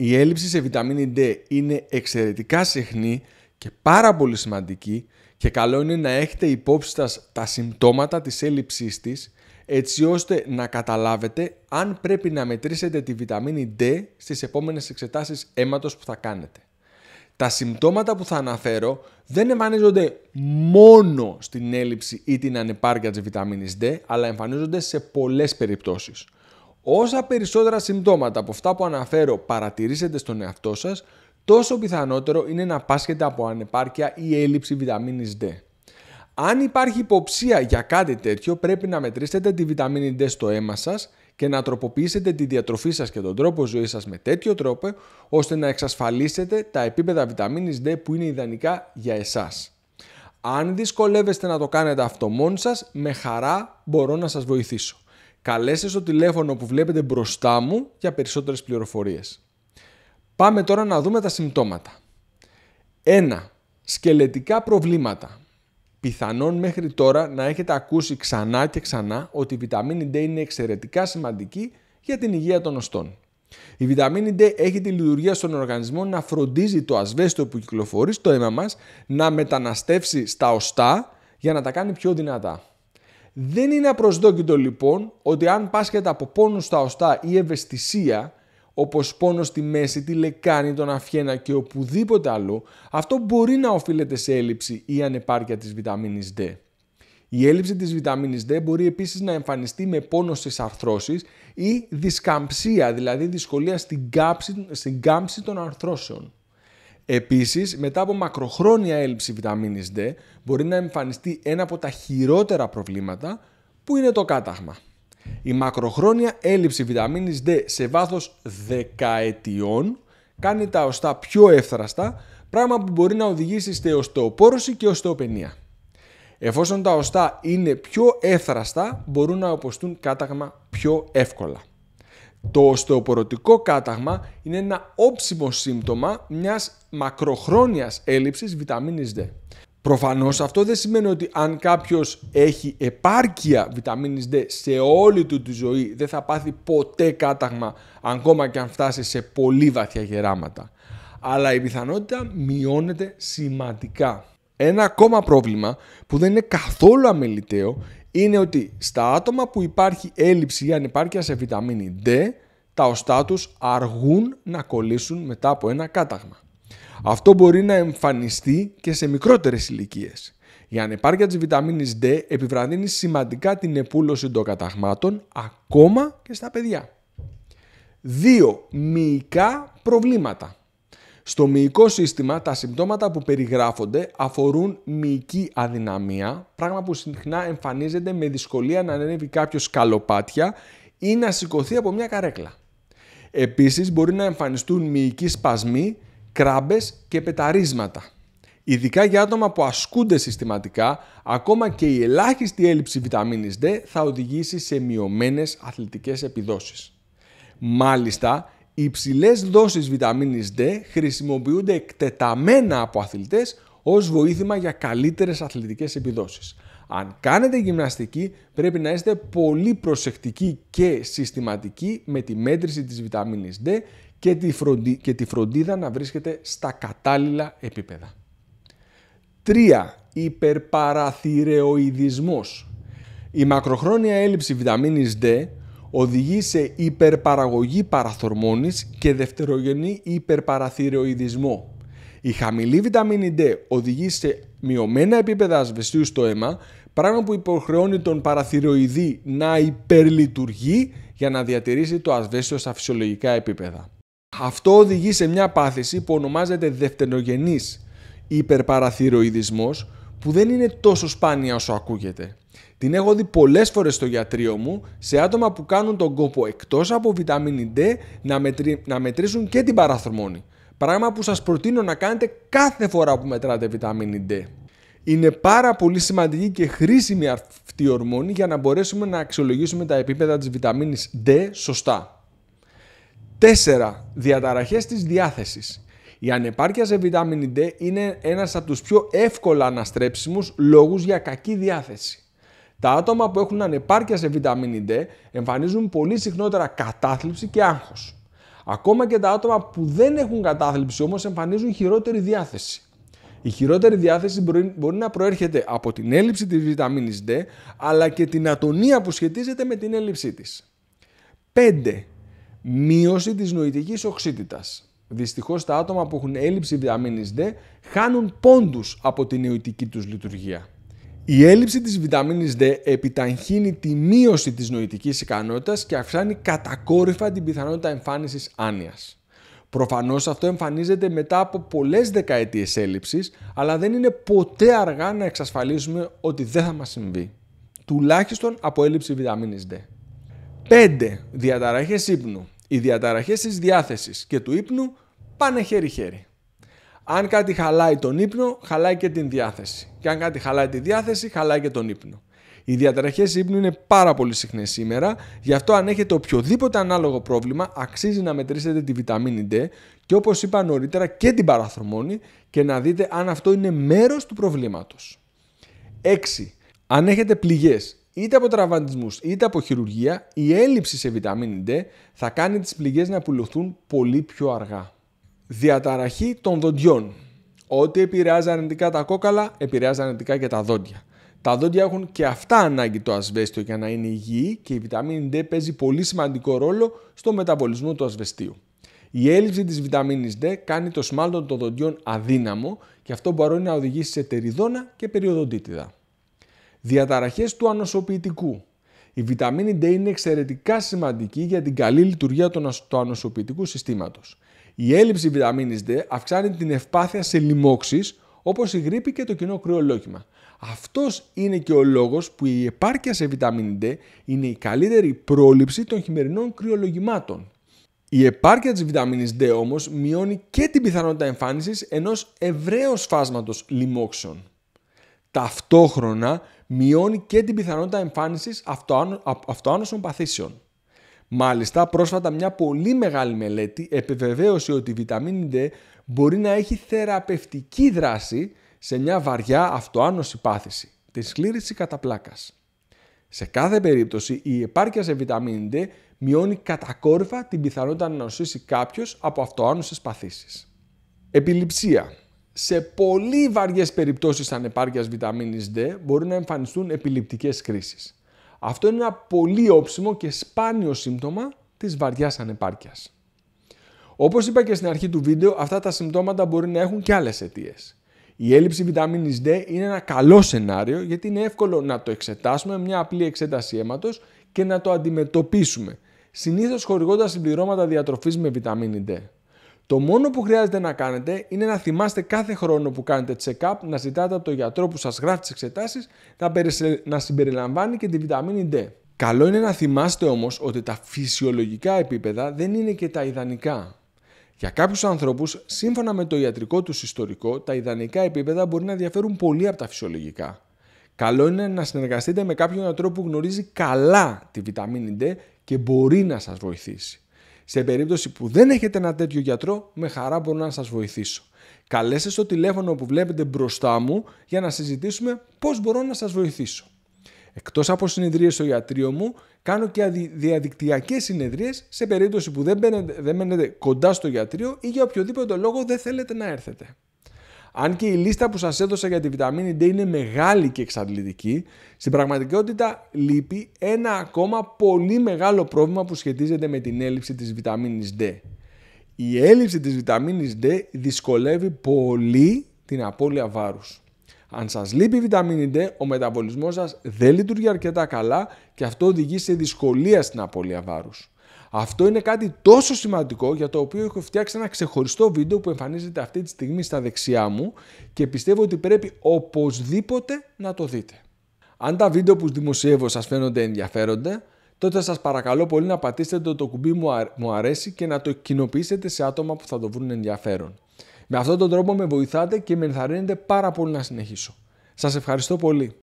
Η έλλειψη σε βιταμίνη D είναι εξαιρετικά συχνή και πάρα πολύ σημαντική και καλό είναι να έχετε υπόψη σας τα συμπτώματα της έλλειψής της έτσι ώστε να καταλάβετε αν πρέπει να μετρήσετε τη βιταμίνη D στις επόμενες εξετάσεις αίματος που θα κάνετε. Τα συμπτώματα που θα αναφέρω δεν εμφανίζονται μόνο στην έλλειψη ή την ανεπάρκεια της βιταμίνης D, αλλά εμφανίζονται σε πολλές περιπτώσεις. Όσα περισσότερα συμπτώματα από αυτά που αναφέρω παρατηρήσετε στον εαυτό σας, τόσο πιθανότερο είναι να πάσχετε από ανεπάρκεια ή έλλειψη βιταμίνης D. Αν υπάρχει υποψία για κάτι τέτοιο, πρέπει να μετρήσετε τη βιταμίνη D στο αίμα σας και να τροποποιήσετε τη διατροφή σας και τον τρόπο ζωής σας με τέτοιο τρόπο, ώστε να εξασφαλίσετε τα επίπεδα βιταμίνης D που είναι ιδανικά για εσάς. Αν δυσκολεύεστε να το κάνετε αυτό μόνοι σας, με χαρά μπορώ να σας βοηθήσω. Καλέστε στο τηλέφωνο που βλέπετε μπροστά μου για περισσότερες πληροφορίες. Πάμε τώρα να δούμε τα συμπτώματα. 1. Σκελετικά προβλήματα. Πιθανόν μέχρι τώρα να έχετε ακούσει ξανά και ξανά ότι η βιταμίνη D είναι εξαιρετικά σημαντική για την υγεία των οστών. Η βιταμίνη D έχει τη λειτουργία στον οργανισμό να φροντίζει το ασβέστο που κυκλοφορεί στο αίμα μας να μεταναστεύσει στα οστά για να τα κάνει πιο δυνατά. Δεν είναι απροσδόκητο λοιπόν ότι αν πάσχεται από πόνος στα οστά ή ευαισθησία, όπως πόνο στη μέση, τη λεκάνη, τον αφιένα και οπουδήποτε άλλο, αυτό μπορεί να οφείλεται σε έλλειψη ή ανεπάρκεια της βιταμίνης D. Η έλλειψη της βιταμίνης D μπορεί επίσης να εμφανιστεί με πόνο στις αρθρώσεις ή δισκαμψία, δηλαδή δυσκολία στην στην κάμψη των αρθρώσεων. Επίσης, μετά από μακροχρόνια έλλειψη βιταμίνης D, μπορεί να εμφανιστεί ένα από τα χειρότερα προβλήματα που είναι το κάταγμα. Η μακροχρόνια έλλειψη βιταμίνης D σε βάθος δεκαετιών κάνει τα οστά πιο εύθραστα, πράγμα που μπορεί να οδηγήσει σε οστεοπόρωση και οστεοπενία. Εφόσον τα οστά είναι πιο εύθραστα, μπορούν να αποστούν κάταγμα πιο εύκολα. Το οστεοπορωτικό κάταγμα είναι ένα όψιμο σύμπτωμα μιας μακροχρόνιας έλλειψης βιταμίνης D. Προφανώς αυτό δεν σημαίνει ότι αν κάποιος έχει επάρκεια βιταμίνης D σε όλη του τη ζωή δεν θα πάθει ποτέ κάταγμα ακόμα και αν φτάσει σε πολύ βαθιά γεράματα. Αλλά η πιθανότητα μειώνεται σημαντικά. Ένα ακόμα πρόβλημα που δεν είναι καθόλου αμεληταίο είναι ότι στα άτομα που υπάρχει έλλειψη ή ανεπάρκεια σε βιταμίνη D, τα οστά τους αργούν να κολλήσουν μετά από ένα κάταγμα. Αυτό μπορεί να εμφανιστεί και σε μικρότερες ηλικίες. Η ανεπάρκεια της βιταμίνης D επιβραδύνει σημαντικά την επούλωση των καταγμάτων ακόμα και στα παιδιά. Δύο Μυϊκά προβλήματα. Στο μυϊκό σύστημα τα συμπτώματα που περιγράφονται αφορούν μυϊκή αδυναμία, πράγμα που συχνά εμφανίζεται με δυσκολία να ανέβει κάποιος καλοπάτια ή να σηκωθεί από μια καρέκλα. Επίσης μπορεί να εμφανιστούν μυϊκοί σπασμοί, κράμπες και πεταρίσματα. Ειδικά για άτομα που ασκούνται συστηματικά, ακόμα και η ελάχιστη έλλειψη βιταμίνης D θα οδηγήσει σε μειωμένες αθλητικές επιδόσεις. Μάλιστα, οι υψηλές δόσεις βιταμίνης D χρησιμοποιούνται εκτεταμένα από αθλητές ως βοήθημα για καλύτερες αθλητικές επιδόσεις. Αν κάνετε γυμναστική πρέπει να είστε πολύ προσεκτικοί και συστηματικοί με τη μέτρηση της βιταμίνης D και τη, και τη φροντίδα να βρίσκεται στα κατάλληλα επίπεδα. 3. Υπερπαραθυρεοειδισμός Η μακροχρόνια έλλειψη βιταμίνης D οδηγεί σε υπερπαραγωγή παραθορμόνης και δευτερογενή υπερπαραθυρεοειδισμό. Η χαμηλή βιταμίνη D οδηγεί σε μειωμένα επίπεδα ασβεστίου στο αίμα, πράγμα που υποχρεώνει τον παραθυρεοειδή να υπερλειτουργεί για να διατηρήσει το ασβέστιο στα φυσιολογικά επίπεδα. Αυτό οδηγεί σε μια πάθηση που ονομάζεται δευτερογενής υπερπαραθυρεοειδισμός, που δεν είναι τόσο σπάνια όσο ακούγεται. Την έχω δει πολλές φορές στο γιατρείο μου σε άτομα που κάνουν τον κόπο εκτός από βιταμίνη D να, μετρι... να μετρήσουν και την παραθρμόνη. Πράγμα που σας προτείνω να κάνετε κάθε φορά που μετράτε βιταμίνη D. Είναι πάρα πολύ σημαντική και χρήσιμη αυτή η ορμόνη για να μπορέσουμε να αξιολογήσουμε τα επίπεδα της βιταμίνης D σωστά. 4. Διαταραχές της διάθεσης. Η ανεπάρκεια σε βιταμίνη D είναι ένας από τους πιο εύκολα αναστρέψιμους λόγους για κακή διάθεση. Τα άτομα που έχουν ανεπάρκεια σε βιταμίνη D εμφανίζουν πολύ συχνότερα κατάθλιψη και άγχος. Ακόμα και τα άτομα που δεν έχουν κατάθλιψη όμως εμφανίζουν χειρότερη διάθεση. Η χειρότερη διάθεση μπορεί να προέρχεται από την έλλειψη της βιταμίνης D, αλλά και την ατονία που σχετίζεται με την έλλειψή της. 5. Μείωση της νοητικής οξύτητας. Δυστυχώς τα άτομα που έχουν έλλειψη βιταμίνης D χάνουν πόντους από την νοητική τους λειτουργία. Η έλλειψη της βιταμίνης D επιταγχύνει τη μείωση της νοητικής ικανότητας και αυξάνει κατακόρυφα την πιθανότητα εμφάνισης άνοιας. Προφανώς αυτό εμφανίζεται μετά από πολλές δεκαετίες έλλειψης, αλλά δεν είναι ποτέ αργά να εξασφαλίσουμε ότι δεν θα μας συμβεί. Τουλάχιστον από έλλειψη βιταμίνης D. 5. Διαταραχές ύπνου. Οι διαταραχές της διάθεσης και του ύπνου πάνε χέρι-χέρι. Αν κάτι χαλάει τον ύπνο, χαλάει και την διάθεση. Και αν κάτι χαλάει τη διάθεση, χαλάει και τον ύπνο. Οι διαταραχές ύπνου είναι πάρα πολύ συχνές σήμερα, γι' αυτό αν έχετε οποιοδήποτε ανάλογο πρόβλημα, αξίζει να μετρήσετε τη βιταμίνη D και όπως είπα νωρίτερα και την παραθρομόνη και να δείτε αν αυτό είναι μέρος του προβλήματος. 6. Αν έχετε πληγές είτε από τραυματισμούς είτε από χειρουργία, η έλλειψη σε βιταμίνη D θα κάνει τις πληγές να πουλωθούν πολύ πιο αργά. Διαταραχή των δοντιών. Ό,τι επηρεάζει αρνητικά τα κόκαλα, επηρεάζει αρνητικά και τα δόντια. Τα δόντια έχουν και αυτά ανάγκη το ασβέστιο για να είναι υγιή και η βιταμίνη D παίζει πολύ σημαντικό ρόλο στο μεταβολισμό του ασβεστίου. Η έλλειψη της βιταμίνης D κάνει το σμάλτο των δοντιών αδύναμο και αυτό μπορεί να οδηγήσει σε τεριδόνα και περιοδοντίτιδα. Διαταραχές του ανοσοποιητικού. Η βιταμίνη D είναι εξαιρετικά σημαντική για την καλή λειτουργία του ανοσοποιητικού συστήματος. Η έλλειψη βιταμίνης D αυξάνει την ευπάθεια σε λοιμώξεις όπως η γρήπη και το κοινό κρυολόγημα. Αυτός Αυτός είναι και ο λόγος που η επάρκεια σε βιταμίνη D είναι η καλύτερη πρόληψη των χειμερινών κρυολογημάτων. Η επάρκεια της βιταμίνης D όμως μειώνει και την πιθανότητα εμφάνισης ενός ευρέως φάσματος λοιμώξεων. Ταυτόχρονα μειώνει και την πιθανότητα εμφάνισης αυτοάνω, αυτοάνωσων παθήσεων. Μάλιστα, πρόσφατα μια πολύ μεγάλη μελέτη επιβεβαίωσε ότι η βιταμίνη D μπορεί να έχει θεραπευτική δράση σε μια βαριά αυτοάνωση πάθηση, τη σκλήρηση κατά Σε κάθε περίπτωση, η επάρκεια σε βιταμίνη D μειώνει κατακόρυφα την πιθανότητα να νοσήσει κάποιος από αυτοάνωσες παθήσεις. Επιληψία. Σε πολύ βαριές περιπτώσεις ανεπάρκειας βιταμίνης D μπορεί να εμφανιστούν επιληπτικές κρίσεις. Αυτό είναι ένα πολύ όψιμο και σπάνιο σύμπτωμα της βαριάς ανεπάρκειας. Όπως είπα και στην αρχή του βίντεο, αυτά τα συμπτώματα μπορεί να έχουν και άλλες αιτίες. Η έλλειψη βιταμίνης D είναι ένα καλό σενάριο γιατί είναι εύκολο να το εξετάσουμε με μια απλή εξέταση αίματος και να το αντιμετωπίσουμε, συνήθως χορηγώντας συμπληρώματα διατροφής με βιταμίνη D. Το μόνο που χρειάζεται να κάνετε είναι να θυμάστε κάθε χρόνο που κάνετε check-up να ζητάτε από τον γιατρό που σας γράφει τις εξετάσεις να, να συμπεριλαμβάνει και τη βιταμίνη D. Καλό είναι να θυμάστε όμως ότι τα φυσιολογικά επίπεδα δεν είναι και τα ιδανικά. Για κάποιους ανθρώπους, σύμφωνα με το ιατρικό τους ιστορικό, τα ιδανικά επίπεδα μπορεί να διαφέρουν πολύ από τα φυσιολογικά. Καλό είναι να συνεργαστείτε με κάποιον γιατρό που γνωρίζει καλά τη βιταμίνη D και μπορεί να σας βοηθήσει. Σε περίπτωση που δεν έχετε ένα τέτοιο γιατρό, με χαρά μπορώ να σας βοηθήσω. Καλέστε στο τηλέφωνο που βλέπετε μπροστά μου για να συζητήσουμε πώς μπορώ να σας βοηθήσω. Εκτός από συνεδρίες στο γιατρείο μου, κάνω και διαδικτυακές συνεδρίες σε περίπτωση που δεν μένετε, κοντά στο γιατρείο ή για οποιοδήποτε λόγο δεν θέλετε να έρθετε. Αν και η λίστα που σας έδωσα για τη βιταμίνη D είναι μεγάλη και εξαντλητική, στην πραγματικότητα λείπει ένα ακόμα πολύ μεγάλο πρόβλημα που σχετίζεται με την έλλειψη της βιταμίνης D. Η έλλειψη της βιταμίνης D δυσκολεύει πολύ την απώλεια βάρους. Αν σας λείπει η βιταμίνη D, ο μεταβολισμός σας δεν λειτουργεί αρκετά καλά και αυτό οδηγεί σε δυσκολία στην απώλεια βάρους. Αυτό είναι κάτι τόσο σημαντικό για το οποίο έχω φτιάξει ένα ξεχωριστό βίντεο που εμφανίζεται αυτή τη στιγμή στα δεξιά μου και πιστεύω ότι πρέπει οπωσδήποτε να το δείτε. Αν τα βίντεο που δημοσιεύω σας φαίνονται ενδιαφέροντα, τότε σας παρακαλώ πολύ να πατήσετε το κουμπί μου αρέσει και να το κοινοποιήσετε σε άτομα που θα το βρουν ενδιαφέρον. Με αυτόν τον τρόπο με βοηθάτε και με ενθαρρύνετε πάρα πολύ να συνεχίσω. Σας ευχαριστώ πολύ.